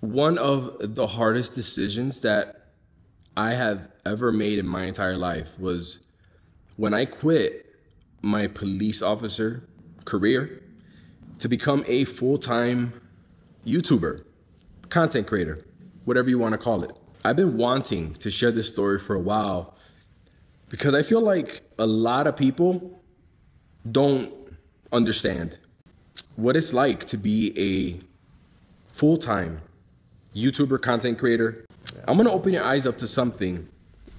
one of the hardest decisions that I have ever made in my entire life was when I quit my police officer career to become a full time YouTuber, content creator, whatever you want to call it. I've been wanting to share this story for a while because I feel like a lot of people don't understand what it's like to be a full time YouTuber, content creator, I'm gonna open your eyes up to something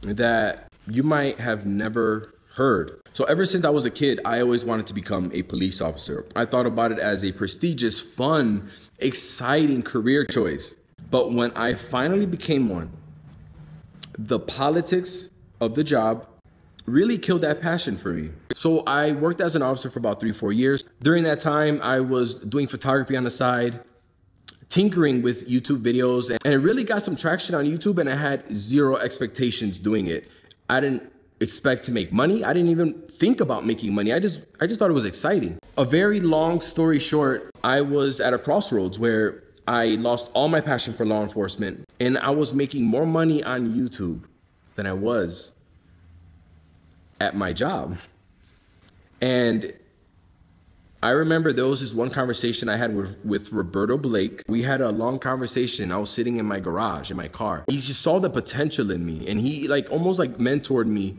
that you might have never heard. So, ever since I was a kid, I always wanted to become a police officer. I thought about it as a prestigious, fun, exciting career choice. But when I finally became one, the politics of the job really killed that passion for me. So I worked as an officer for about three, four years. During that time, I was doing photography on the side tinkering with YouTube videos and it really got some traction on YouTube and I had zero expectations doing it. I didn't expect to make money. I didn't even think about making money. I just I just thought it was exciting. A very long story short, I was at a crossroads where I lost all my passion for law enforcement and I was making more money on YouTube than I was at my job. And I remember there was this one conversation I had with, with Roberto Blake. We had a long conversation. I was sitting in my garage in my car. He just saw the potential in me and he like almost like mentored me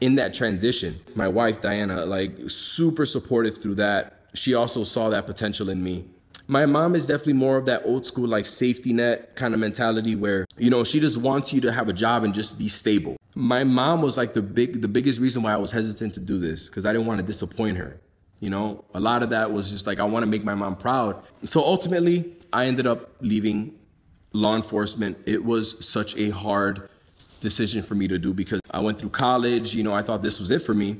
in that transition. My wife Diana like super supportive through that. She also saw that potential in me. My mom is definitely more of that old school like safety net kind of mentality where you know she just wants you to have a job and just be stable. My mom was like the big the biggest reason why I was hesitant to do this cuz I didn't want to disappoint her. You know, a lot of that was just like, I want to make my mom proud. So ultimately, I ended up leaving law enforcement. It was such a hard decision for me to do because I went through college, you know, I thought this was it for me.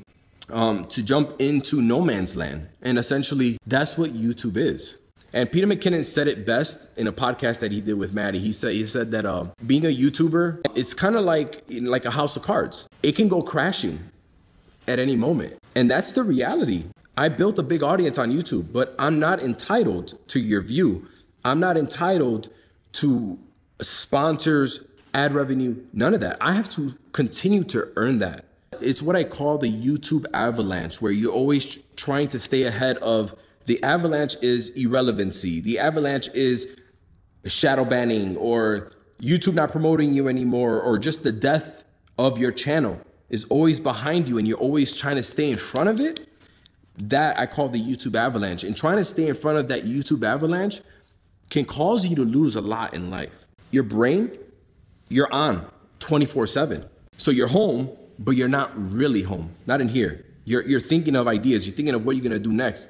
Um, to jump into no man's land. And essentially, that's what YouTube is. And Peter McKinnon said it best in a podcast that he did with Maddie. He said he said that uh, being a YouTuber, it's kind of like like a house of cards. It can go crashing at any moment, and that's the reality. I built a big audience on YouTube, but I'm not entitled to your view. I'm not entitled to sponsors, ad revenue, none of that. I have to continue to earn that. It's what I call the YouTube avalanche, where you're always trying to stay ahead of the avalanche is irrelevancy. The avalanche is shadow banning or YouTube not promoting you anymore or just the death of your channel is always behind you and you're always trying to stay in front of it that I call the YouTube avalanche. And trying to stay in front of that YouTube avalanche can cause you to lose a lot in life. Your brain, you're on 24 7. So you're home, but you're not really home, not in here. You're, you're thinking of ideas, you're thinking of what you're gonna do next,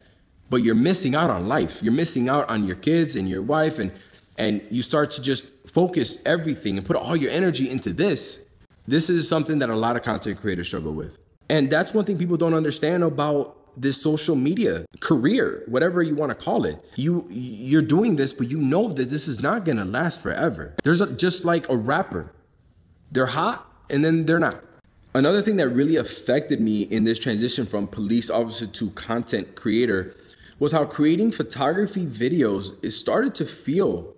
but you're missing out on life. You're missing out on your kids and your wife, and, and you start to just focus everything and put all your energy into this. This is something that a lot of content creators struggle with. And that's one thing people don't understand about this social media career, whatever you want to call it. You you're doing this, but you know that this is not gonna last forever. There's a, just like a rapper, they're hot and then they're not. Another thing that really affected me in this transition from police officer to content creator was how creating photography videos it started to feel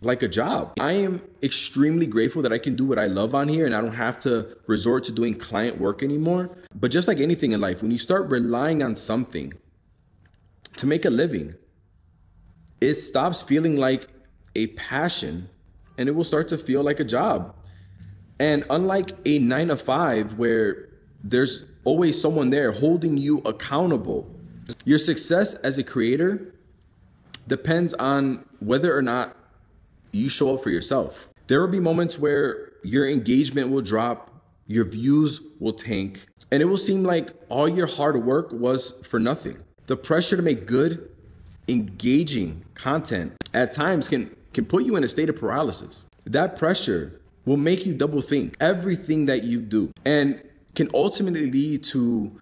like a job. I am extremely grateful that I can do what I love on here and I don't have to resort to doing client work anymore. But just like anything in life, when you start relying on something to make a living, it stops feeling like a passion and it will start to feel like a job. And unlike a nine to five where there's always someone there holding you accountable, your success as a creator depends on whether or not you show up for yourself. There will be moments where your engagement will drop, your views will tank, and it will seem like all your hard work was for nothing. The pressure to make good, engaging content at times can, can put you in a state of paralysis. That pressure will make you double think everything that you do and can ultimately lead to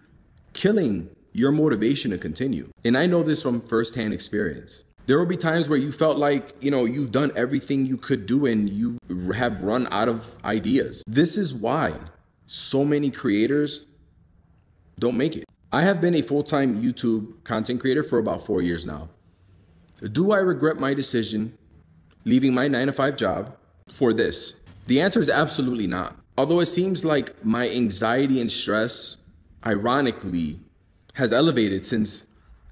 killing your motivation to continue. And I know this from firsthand experience there will be times where you felt like, you know, you've done everything you could do and you have run out of ideas. This is why so many creators don't make it. I have been a full time YouTube content creator for about four years now. Do I regret my decision leaving my nine to five job for this? The answer is absolutely not. Although it seems like my anxiety and stress, ironically, has elevated since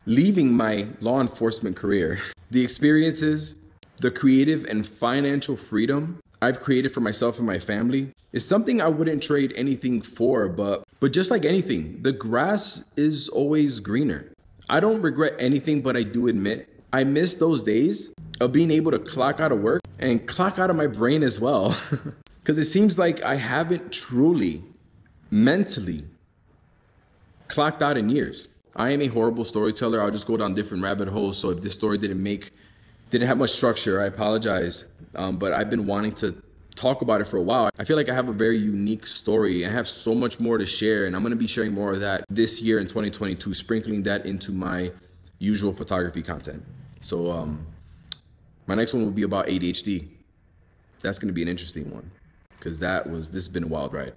leaving my law enforcement career, the experiences, the creative and financial freedom I've created for myself and my family is something I wouldn't trade anything for, but but just like anything, the grass is always greener. I don't regret anything, but I do admit I miss those days of being able to clock out of work and clock out of my brain as well. Cuz it seems like I haven't truly mentally clocked out in years. I am a horrible storyteller. I'll just go down different rabbit holes. So if this story didn't make, didn't have much structure, I apologize. Um, but I've been wanting to talk about it for a while. I feel like I have a very unique story. I have so much more to share, and I'm gonna be sharing more of that this year in 2022, sprinkling that into my usual photography content. So um, my next one will be about ADHD. That's gonna be an interesting one because that was this has been a wild ride.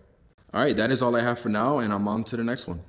All right, that is all I have for now, and I'm on to the next one.